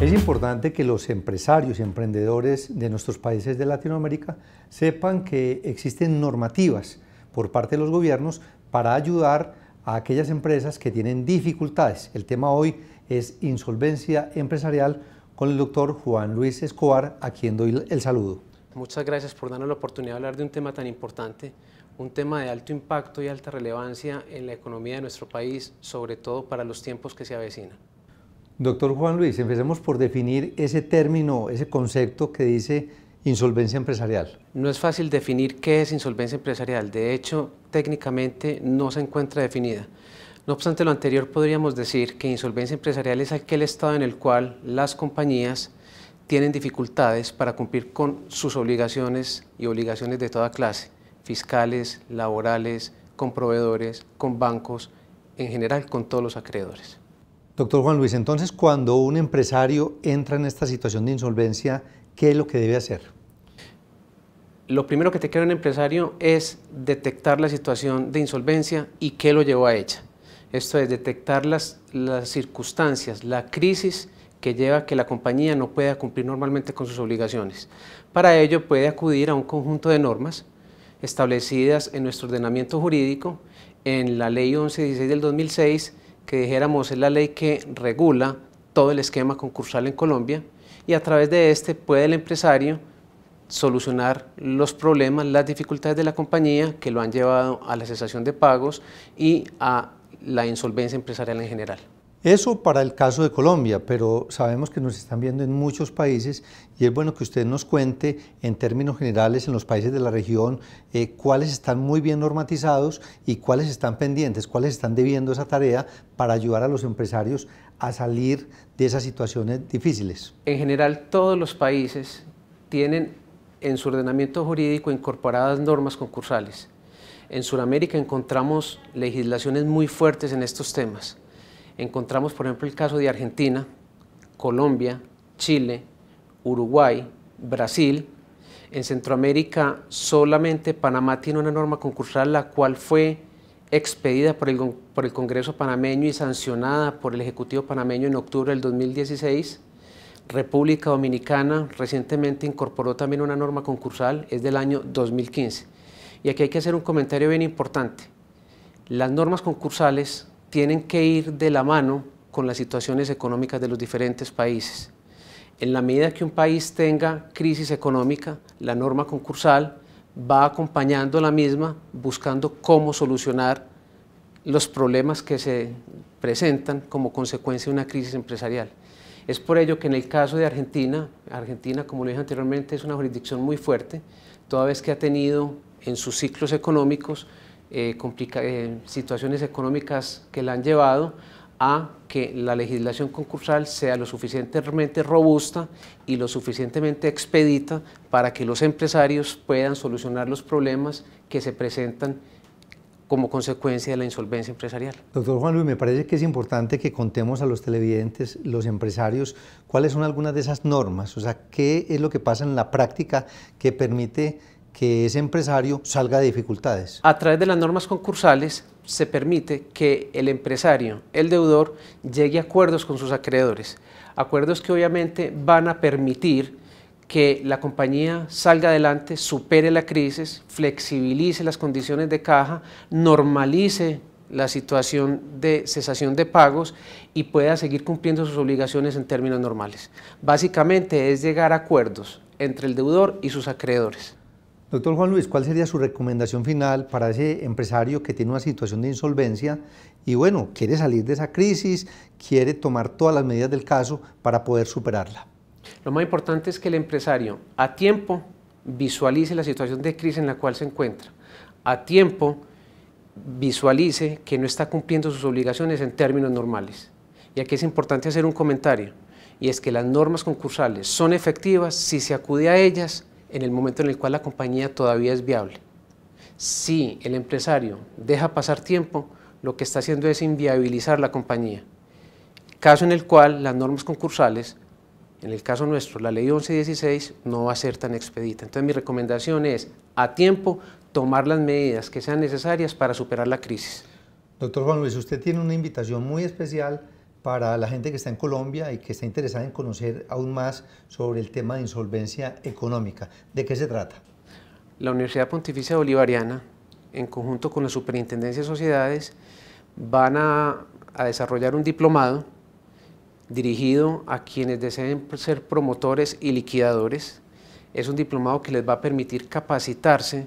Es importante que los empresarios y emprendedores de nuestros países de Latinoamérica sepan que existen normativas por parte de los gobiernos para ayudar a aquellas empresas que tienen dificultades. El tema hoy es insolvencia empresarial con el doctor Juan Luis Escobar, a quien doy el saludo. Muchas gracias por darnos la oportunidad de hablar de un tema tan importante, un tema de alto impacto y alta relevancia en la economía de nuestro país, sobre todo para los tiempos que se avecinan. Doctor Juan Luis, empecemos por definir ese término, ese concepto que dice insolvencia empresarial. No es fácil definir qué es insolvencia empresarial. De hecho, técnicamente no se encuentra definida. No obstante lo anterior, podríamos decir que insolvencia empresarial es aquel estado en el cual las compañías tienen dificultades para cumplir con sus obligaciones y obligaciones de toda clase, fiscales, laborales, con proveedores, con bancos, en general con todos los acreedores. Doctor Juan Luis, entonces cuando un empresario entra en esta situación de insolvencia, ¿qué es lo que debe hacer? Lo primero que te queda un empresario es detectar la situación de insolvencia y qué lo llevó a ella. Esto es detectar las, las circunstancias, la crisis que lleva a que la compañía no pueda cumplir normalmente con sus obligaciones. Para ello puede acudir a un conjunto de normas establecidas en nuestro ordenamiento jurídico, en la Ley 1116 del 2006 que dijéramos es la ley que regula todo el esquema concursal en Colombia y a través de este puede el empresario solucionar los problemas, las dificultades de la compañía que lo han llevado a la cesación de pagos y a la insolvencia empresarial en general. Eso para el caso de Colombia, pero sabemos que nos están viendo en muchos países y es bueno que usted nos cuente en términos generales en los países de la región eh, cuáles están muy bien normatizados y cuáles están pendientes, cuáles están debiendo esa tarea para ayudar a los empresarios a salir de esas situaciones difíciles. En general, todos los países tienen en su ordenamiento jurídico incorporadas normas concursales. En Sudamérica encontramos legislaciones muy fuertes en estos temas encontramos, por ejemplo, el caso de Argentina, Colombia, Chile, Uruguay, Brasil. En Centroamérica solamente Panamá tiene una norma concursal la cual fue expedida por el, Congreso panameño y sancionada por el Ejecutivo panameño en octubre del 2016. República Dominicana recientemente incorporó también una norma concursal, es del año 2015. Y aquí hay que hacer un comentario bien importante. Las normas concursales tienen que ir de la mano con las situaciones económicas de los diferentes países. En la medida que un país tenga crisis económica, la norma concursal va acompañando la misma, buscando cómo solucionar los problemas que se presentan como consecuencia de una crisis empresarial. Es por ello que en el caso de Argentina, Argentina, como lo dije anteriormente, es una jurisdicción muy fuerte, toda vez que ha tenido en sus ciclos económicos eh, eh, situaciones económicas que la han llevado a que la legislación concursal sea lo suficientemente robusta y lo suficientemente expedita para que los empresarios puedan solucionar los problemas que se presentan como consecuencia de la insolvencia empresarial. Doctor Juan Luis, me parece que es importante que contemos a los televidentes, los empresarios, cuáles son algunas de esas normas, o sea, qué es lo que pasa en la práctica que permite que ese empresario salga de dificultades. A través de las normas concursales se permite que el empresario, el deudor, llegue a acuerdos con sus acreedores, acuerdos que obviamente van a permitir que la compañía salga adelante, supere la crisis, flexibilice las condiciones de caja, normalice la situación de cesación de pagos y pueda seguir cumpliendo sus obligaciones en términos normales. Básicamente es llegar a acuerdos entre el deudor y sus acreedores. Doctor Juan Luis, ¿cuál sería su recomendación final para ese empresario que tiene una situación de insolvencia y bueno, quiere salir de esa crisis, quiere tomar todas las medidas del caso para poder superarla? Lo más importante es que el empresario a tiempo visualice la situación de crisis en la cual se encuentra, a tiempo visualice que no está cumpliendo sus obligaciones en términos normales. Y aquí es importante hacer un comentario, y es que las normas concursales son efectivas si se acude a ellas en el momento en el cual la compañía todavía es viable. Si el empresario deja pasar tiempo, lo que está haciendo es inviabilizar la compañía. Caso en el cual las normas concursales, en el caso nuestro, la ley 1116, no va a ser tan expedita. Entonces mi recomendación es, a tiempo, tomar las medidas que sean necesarias para superar la crisis. Doctor Juan Luis, usted tiene una invitación muy especial para la gente que está en Colombia y que está interesada en conocer aún más sobre el tema de insolvencia económica. ¿De qué se trata? La Universidad Pontificia Bolivariana, en conjunto con la Superintendencia de Sociedades, van a, a desarrollar un diplomado dirigido a quienes deseen ser promotores y liquidadores. Es un diplomado que les va a permitir capacitarse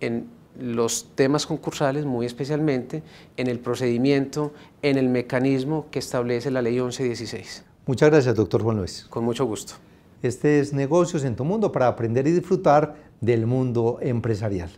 en los temas concursales muy especialmente en el procedimiento, en el mecanismo que establece la ley 1116. Muchas gracias, doctor Juan Luis. Con mucho gusto. Este es Negocios en tu Mundo para aprender y disfrutar del mundo empresarial.